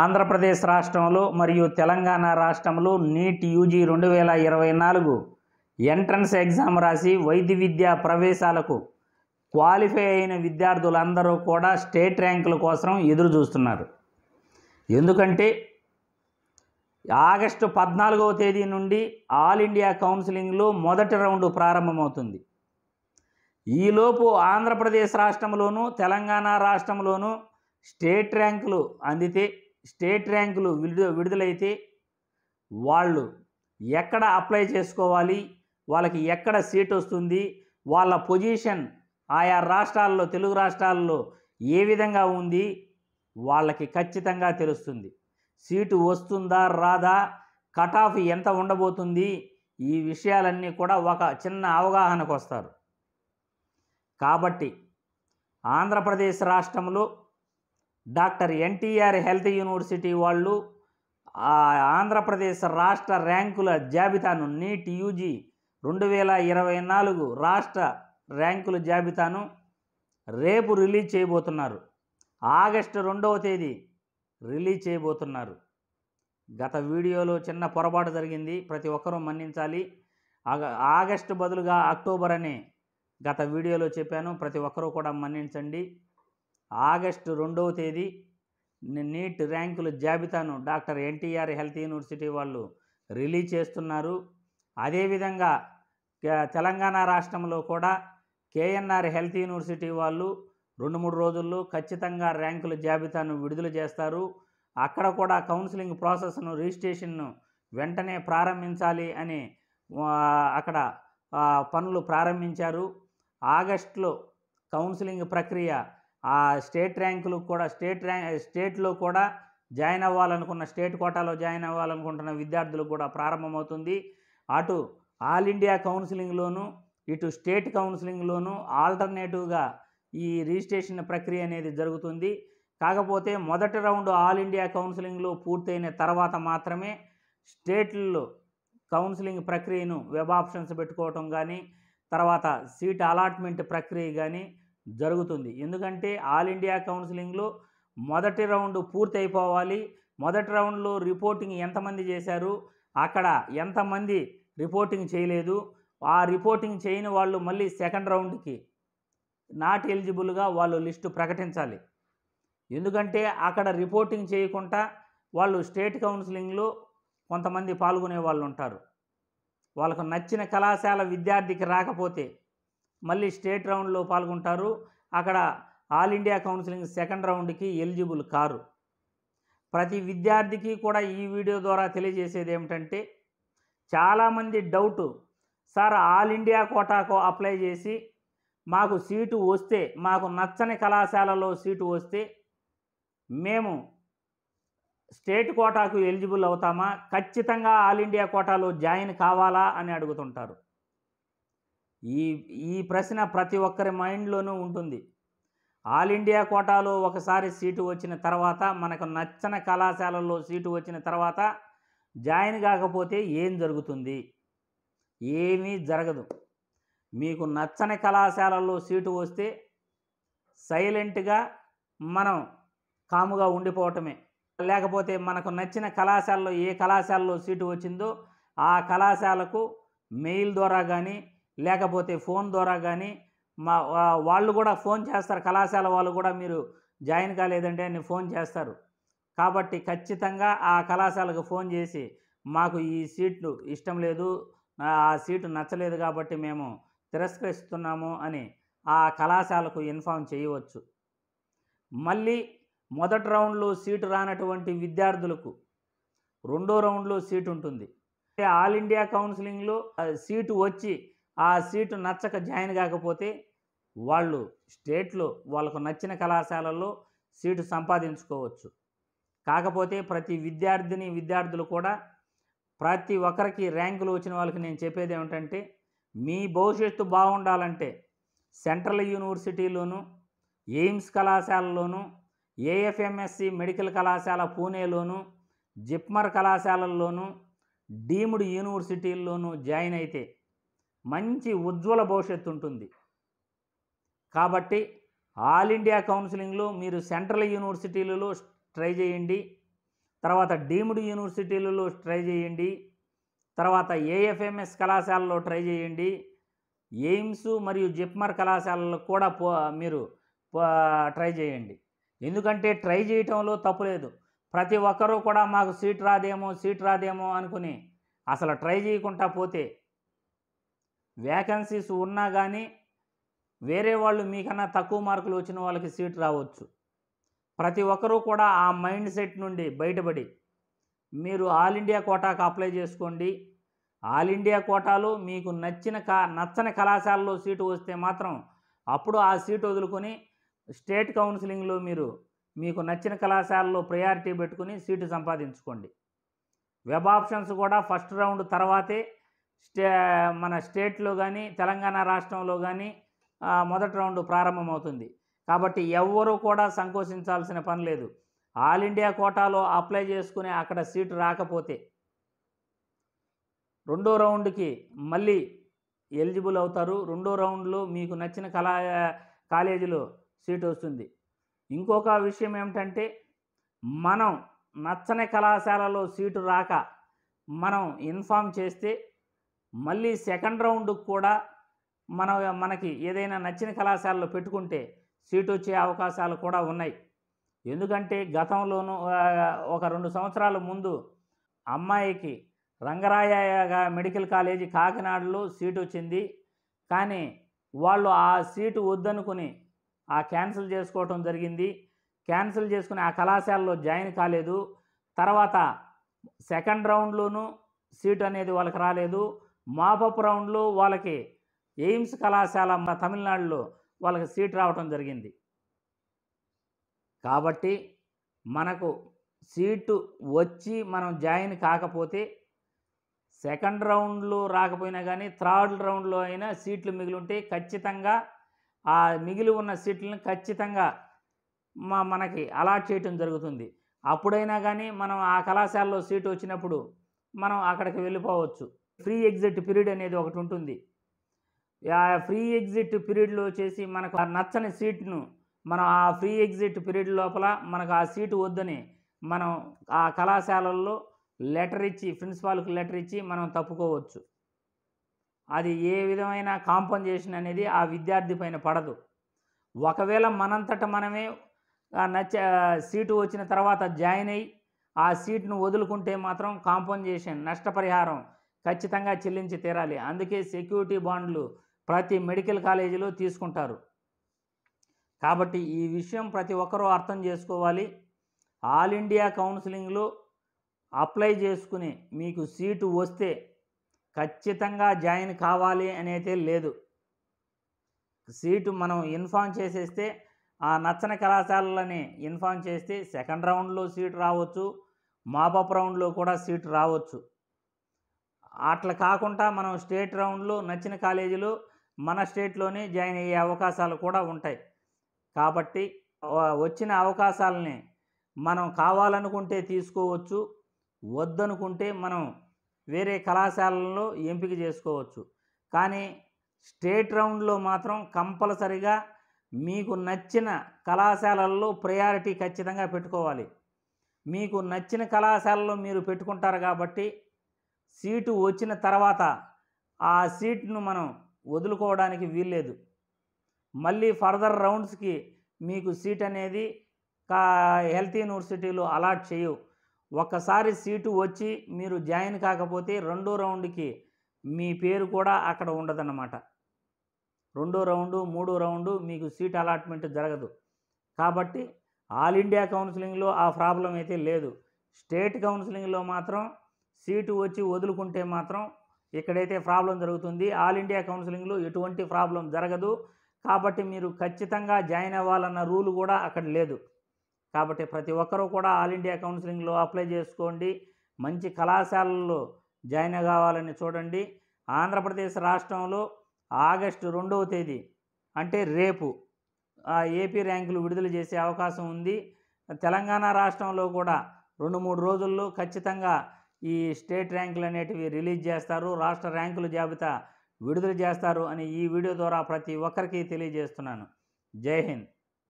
ఆంధ్రప్రదేశ్ రాష్ట్రములు మరియు తెలంగాణ రాష్ట్రంలో NEET UG రెండు వేల ఇరవై నాలుగు ఎంట్రన్స్ ఎగ్జామ్ రాసి వైద్య విద్యా ప్రవేశాలకు క్వాలిఫై అయిన విద్యార్థులందరూ కూడా స్టేట్ ర్యాంకుల కోసం ఎదురు చూస్తున్నారు ఎందుకంటే ఆగస్టు పద్నాలుగవ తేదీ నుండి ఆల్ ఇండియా కౌన్సిలింగ్లో మొదటి రౌండ్ ప్రారంభమవుతుంది ఈలోపు ఆంధ్రప్రదేశ్ రాష్ట్రంలోనూ తెలంగాణ రాష్ట్రంలోనూ స్టేట్ ర్యాంకులు అందితే స్టేట్ ర్యాంకులు విడుద విడుదలైతే వాళ్ళు ఎక్కడ అప్లై చేసుకోవాలి వాళ్ళకి ఎక్కడ సీట్ వస్తుంది వాళ్ళ పొజిషన్ ఆయా రాష్ట్రాల్లో తెలుగు రాష్ట్రాల్లో ఏ విధంగా ఉంది వాళ్ళకి ఖచ్చితంగా తెలుస్తుంది సీటు వస్తుందా రాదా కట్ ఆఫ్ ఎంత ఉండబోతుంది ఈ విషయాలన్నీ కూడా ఒక చిన్న అవగాహనకు వస్తారు కాబట్టి ఆంధ్రప్రదేశ్ రాష్ట్రంలో డాక్టర్ ఎన్టీఆర్ హెల్త్ యూనివర్సిటీ వాళ్ళు ఆంధ్రప్రదేశ్ రాష్ట్ర ర్యాంకుల జాబితాను నీట్ యూజీ రెండు వేల ఇరవై నాలుగు రాష్ట్ర ర్యాంకుల జాబితాను రేపు రిలీజ్ చేయబోతున్నారు ఆగస్టు రెండవ తేదీ రిలీజ్ చేయబోతున్నారు గత వీడియోలో చిన్న పొరపాటు జరిగింది ప్రతి ఒక్కరూ మన్నించాలి ఆగస్టు బదులుగా అక్టోబర్ అని గత వీడియోలో చెప్పాను ప్రతి ఒక్కరూ కూడా మన్నించండి ఆగస్టు రెండవ తేదీ నీట్ ర్యాంకుల జాబితాను డాక్టర్ ఎన్టీఆర్ హెల్త్ యూనివర్సిటీ వాళ్ళు రిలీజ్ చేస్తున్నారు అదేవిధంగా తెలంగాణ రాష్ట్రంలో కూడా కేఎన్ఆర్ హెల్త్ యూనివర్సిటీ వాళ్ళు రెండు మూడు రోజుల్లో ఖచ్చితంగా ర్యాంకుల జాబితాను విడుదల చేస్తారు అక్కడ కూడా కౌన్సిలింగ్ ప్రాసెస్ను రిజిస్ట్రేషన్ను వెంటనే ప్రారంభించాలి అని అక్కడ పనులు ప్రారంభించారు ఆగస్టులో కౌన్సిలింగ్ ప్రక్రియ ఆ స్టేట్ ర్యాంకులు కూడా స్టేట్ ర్యాంక్ స్టేట్లో కూడా జాయిన్ అవ్వాలనుకున్న స్టేట్ కోటాలో జాయిన్ అవ్వాలనుకుంటున్న విద్యార్థులకు కూడా ప్రారంభమవుతుంది అటు ఆల్ ఇండియా కౌన్సిలింగ్లోను ఇటు స్టేట్ కౌన్సిలింగ్లోను ఆల్టర్నేటివ్గా ఈ రిజిస్ట్రేషన్ ప్రక్రియ అనేది జరుగుతుంది కాకపోతే మొదటి రౌండ్ ఆల్ ఇండియా కౌన్సిలింగ్లో పూర్తయిన తర్వాత మాత్రమే స్టేట్లో కౌన్సిలింగ్ ప్రక్రియను వెబ్ ఆప్షన్స్ పెట్టుకోవటం కానీ తర్వాత సీట్ అలాట్మెంట్ ప్రక్రియ కానీ జరుగుతుంది ఎందుకంటే ఆల్ ఇండియా కౌన్సిలింగ్లో మొదటి రౌండ్ పూర్తి అయిపోవాలి మొదటి రౌండ్లో రిపోర్టింగ్ ఎంతమంది చేశారు అక్కడ ఎంతమంది రిపోర్టింగ్ చేయలేదు ఆ రిపోర్టింగ్ చేయని వాళ్ళు మళ్ళీ సెకండ్ రౌండ్కి నాట్ ఎలిజిబుల్గా వాళ్ళు లిస్టు ప్రకటించాలి ఎందుకంటే అక్కడ రిపోర్టింగ్ చేయకుండా వాళ్ళు స్టేట్ కౌన్సిలింగ్లో కొంతమంది పాల్గొనే వాళ్ళు ఉంటారు వాళ్ళకు నచ్చిన కళాశాల విద్యార్థికి రాకపోతే మళ్ళీ స్టేట్ రౌండ్లో పాల్గొంటారు అక్కడ ఆల్ ఇండియా కౌన్సిలింగ్ సెకండ్ రౌండ్కి ఎలిజిబుల్ కారు ప్రతి విద్యార్థికి కూడా ఈ వీడియో ద్వారా తెలియజేసేది ఏమిటంటే చాలామంది డౌట్ సార్ ఆల్ ఇండియా కోటాకు అప్లై చేసి మాకు సీటు వస్తే మాకు నచ్చని కళాశాలలో సీటు వస్తే మేము స్టేట్ కోటాకు ఎలిజిబుల్ అవుతామా ఖచ్చితంగా ఆల్ ఇండియా కోటాలో జాయిన్ కావాలా అని అడుగుతుంటారు ఈ ఈ ప్రశ్న ప్రతి ఒక్కరి మైండ్లోనూ ఉంటుంది ఆల్ ఇండియా కోటాలో ఒకసారి సీటు వచ్చిన తర్వాత మనకు నచ్చని కళాశాలల్లో సీటు వచ్చిన తర్వాత జాయిన్ కాకపోతే ఏం జరుగుతుంది ఏమీ జరగదు మీకు నచ్చని కళాశాలల్లో సీటు వస్తే సైలెంట్గా మనం కాముగా ఉండిపోవటమే లేకపోతే మనకు నచ్చిన కళాశాలలో ఏ కళాశాలలో సీటు వచ్చిందో ఆ కళాశాలకు మెయిల్ ద్వారా కానీ లేకపోతే ఫోన్ ద్వారా కానీ మా వాళ్ళు కూడా ఫోన్ చేస్తారు కళాశాల వాళ్ళు కూడా మీరు జాయిన్ కాలేదంటే అని ఫోన్ చేస్తారు కాబట్టి ఖచ్చితంగా ఆ కళాశాలకు ఫోన్ చేసి మాకు ఈ సీట్లు ఇష్టం లేదు ఆ సీటు నచ్చలేదు కాబట్టి మేము తిరస్కరిస్తున్నాము అని ఆ కళాశాలకు ఇన్ఫామ్ చేయవచ్చు మళ్ళీ మొదటి రౌండ్లో సీటు రానటువంటి విద్యార్థులకు రెండో రౌండ్లో సీటు ఉంటుంది ఆల్ ఇండియా కౌన్సిలింగ్లో సీటు వచ్చి ఆ సీటు నచ్చక జాయిన్ కాకపోతే వాళ్ళు స్టేట్లో వాళ్ళకు నచ్చిన కళాశాలల్లో సీటు సంపాదించుకోవచ్చు కాకపోతే ప్రతి విద్యార్థిని విద్యార్థులు కూడా ప్రతి ఒక్కరికి ర్యాంకులు వచ్చిన వాళ్ళకి నేను చెప్పేది ఏమిటంటే మీ భవిష్యత్తు బాగుండాలంటే సెంట్రల్ యూనివర్సిటీలోను ఎయిమ్స్ కళాశాలలోను ఏఎఫ్ఎంఎస్సి మెడికల్ కళాశాల పూణేలోను జిప్మర్ కళాశాలల్లోనూ డీమ్డ్ యూనివర్సిటీల్లోనూ జాయిన్ అయితే మంచి ఉజ్వల భవిష్యత్తు ఉంటుంది కాబట్టి ఆల్ ఇండియా కౌన్సిలింగ్లో మీరు సెంట్రల్ యూనివర్సిటీలలో ట్రై చేయండి తర్వాత డీమ్డ్ యూనివర్సిటీలలో ట్రై చేయండి తర్వాత ఏఎఫ్ఎంఎస్ కళాశాలలో ట్రై చేయండి ఎయిమ్స్ మరియు జిప్మర్ కళాశాలలో కూడా పో మీరు ట్రై చేయండి ఎందుకంటే ట్రై చేయటంలో తప్పు లేదు ప్రతి ఒక్కరూ కూడా మాకు సీట్ రాదేమో సీట్ రాదేమో అనుకుని అసలు ట్రై చేయకుండా పోతే వ్యాకెన్సీస్ ఉన్నా కానీ వేరే వాళ్ళు మీకన్నా తక్కువ మార్కులు వచ్చిన వాళ్ళకి సీట్ రావచ్చు ప్రతి ఒక్కరూ కూడా ఆ మైండ్ సెట్ నుండి బయటపడి మీరు ఆల్ ఇండియా కోటాకు అప్లై చేసుకోండి ఆల్ ఇండియా కోటాలో మీకు నచ్చిన కా నచ్చని కళాశాలలో సీటు వస్తే మాత్రం అప్పుడు ఆ సీటు వదులుకొని స్టేట్ కౌన్సిలింగ్లో మీరు మీకు నచ్చిన కళాశాలలో ప్రయారిటీ పెట్టుకుని సీటు సంపాదించుకోండి వెబ్ ఆప్షన్స్ కూడా ఫస్ట్ రౌండ్ తర్వాతే స్టే మన స్టేట్లో కానీ తెలంగాణ రాష్ట్రంలో కానీ మొదటి రౌండ్ ప్రారంభమవుతుంది కాబట్టి ఎవ్వరూ కూడా సంకోచించాల్సిన పని లేదు ఆల్ ఇండియా కోటాలో అప్లై చేసుకుని అక్కడ సీటు రాకపోతే రెండో రౌండ్కి మళ్ళీ ఎలిజిబుల్ అవుతారు రెండో రౌండ్లో మీకు నచ్చిన కళా కాలేజీలో సీటు వస్తుంది ఇంకొక విషయం ఏమిటంటే మనం నచ్చని కళాశాలలో సీటు రాక మనం ఇన్ఫామ్ చేస్తే మళ్ళీ సెకండ్ రౌండ్కి కూడా మన మనకి ఏదైనా నచ్చిన కళాశాలలో పెట్టుకుంటే సీటు వచ్చే అవకాశాలు కూడా ఉన్నాయి ఎందుకంటే గతంలోనూ ఒక రెండు సంవత్సరాల ముందు అమ్మాయికి రంగరాయ మెడికల్ కాలేజీ కాకినాడలో సీటు వచ్చింది కానీ వాళ్ళు ఆ సీటు వద్దనుకుని ఆ క్యాన్సిల్ చేసుకోవటం జరిగింది క్యాన్సిల్ చేసుకుని ఆ కళాశాలలో జాయిన్ కాలేదు తర్వాత సెకండ్ రౌండ్లోనూ సీటు అనేది వాళ్ళకి రాలేదు మాపప్ రౌండ్లు వాళ్ళకి ఎయిమ్స్ కళాశాల మన తమిళనాడులో వాళ్ళకి సీట్ రావటం జరిగింది కాబట్టి మనకు సీటు వచ్చి మనం జాయిన్ కాకపోతే సెకండ్ రౌండ్లో రాకపోయినా కానీ థర్డ్ రౌండ్లో అయినా సీట్లు మిగిలి ఉంటే ఖచ్చితంగా ఆ మిగిలి ఉన్న సీట్లను ఖచ్చితంగా మా మనకి అలాట్ చేయటం జరుగుతుంది అప్పుడైనా కానీ మనం ఆ కళాశాలలో సీటు వచ్చినప్పుడు మనం అక్కడికి వెళ్ళిపోవచ్చు ఫ్రీ ఎగ్జిట్ పీరియడ్ అనేది ఒకటి ఉంటుంది ఆ ఫ్రీ ఎగ్జిట్ పీరియడ్లో వచ్చేసి మనకు నచ్చని సీట్ను మనం ఆ ఫ్రీ ఎగ్జిట్ పీరియడ్ లోపల మనకు ఆ సీటు వద్దని మనం ఆ కళాశాలల్లో లెటర్ ఇచ్చి ప్రిన్సిపాల్కి లెటర్ ఇచ్చి మనం తప్పుకోవచ్చు అది ఏ విధమైన కాంపన్సేషన్ అనేది ఆ విద్యార్థి పైన పడదు ఒకవేళ మనంతట మనమే నచ్చ సీటు వచ్చిన తర్వాత జాయిన్ అయ్యి ఆ సీట్ను వదులుకుంటే మాత్రం కాంపన్సేషన్ నష్టపరిహారం ఖచ్చితంగా చెల్లించి తీరాలి అందుకే సెక్యూరిటీ బాండ్లు ప్రతి మెడికల్ కాలేజీలో తీసుకుంటారు కాబట్టి ఈ విషయం ప్రతి ఒక్కరూ అర్థం చేసుకోవాలి ఆల్ ఇండియా కౌన్సిలింగ్లో అప్లై చేసుకుని మీకు సీటు వస్తే ఖచ్చితంగా జాయిన్ కావాలి అనేది లేదు సీటు మనం ఇన్ఫామ్ చేసేస్తే ఆ నచ్చని కళాశాలలని ఇన్ఫామ్ చేస్తే సెకండ్ రౌండ్లో సీటు రావచ్చు మాపప్ రౌండ్లో కూడా సీటు రావచ్చు అట్లా కాకుండా మనం స్టేట్ రౌండ్లు నచ్చిన కాలేజీలు మన స్టేట్లోనే జాయిన్ అయ్యే అవకాశాలు కూడా ఉంటాయి కాబట్టి వచ్చిన అవకాశాలని మనం కావాలనుకుంటే తీసుకోవచ్చు వద్దనుకుంటే మనం వేరే కళాశాలలో ఎంపిక చేసుకోవచ్చు కానీ స్టేట్ రౌండ్లో మాత్రం కంపల్సరిగా మీకు నచ్చిన కళాశాలల్లో ప్రయారిటీ ఖచ్చితంగా పెట్టుకోవాలి మీకు నచ్చిన కళాశాలలో మీరు పెట్టుకుంటారు కాబట్టి సీటు వచ్చిన తర్వాత ఆ సీట్ను మనం వదులుకోవడానికి వీల్లేదు మళ్ళీ ఫర్దర్ రౌండ్స్కి మీకు సీట్ అనేది కా హెల్త్ యూనివర్సిటీలు అలాట్ చేయవు ఒక్కసారి సీటు వచ్చి మీరు జాయిన్ కాకపోతే రెండో రౌండ్కి మీ పేరు కూడా అక్కడ ఉండదన్నమాట రెండో రౌండు మూడో రౌండు మీకు సీట్ అలాట్మెంట్ జరగదు కాబట్టి ఆల్ ఇండియా కౌన్సిలింగ్లో ఆ ప్రాబ్లం అయితే లేదు స్టేట్ కౌన్సిలింగ్లో మాత్రం సీటు వచ్చి వదులుకుంటే మాత్రం ఇక్కడైతే ప్రాబ్లం జరుగుతుంది ఆల్ ఇండియా కౌన్సిలింగ్లో ఎటువంటి ప్రాబ్లం జరగదు కాబట్టి మీరు ఖచ్చితంగా జాయిన్ అవ్వాలన్న రూల్ కూడా అక్కడ లేదు కాబట్టి ప్రతి ఒక్కరూ కూడా ఆల్ ఇండియా కౌన్సిలింగ్లో అప్లై చేసుకోండి మంచి కళాశాలల్లో జాయిన్ కావాలని చూడండి ఆంధ్రప్రదేశ్ రాష్ట్రంలో ఆగస్టు రెండవ తేదీ అంటే రేపు ఏపీ ర్యాంకులు విడుదల చేసే అవకాశం ఉంది తెలంగాణ రాష్ట్రంలో కూడా రెండు మూడు రోజుల్లో ఖచ్చితంగా ఈ స్టేట్ ర్యాంకులు అనేటివి రిలీజ్ చేస్తారు రాష్ట్ర ర్యాంకుల జాబితా విడుదల చేస్తారు అని ఈ వీడియో ద్వారా ప్రతి ఒక్కరికి తెలియజేస్తున్నాను జై హింద్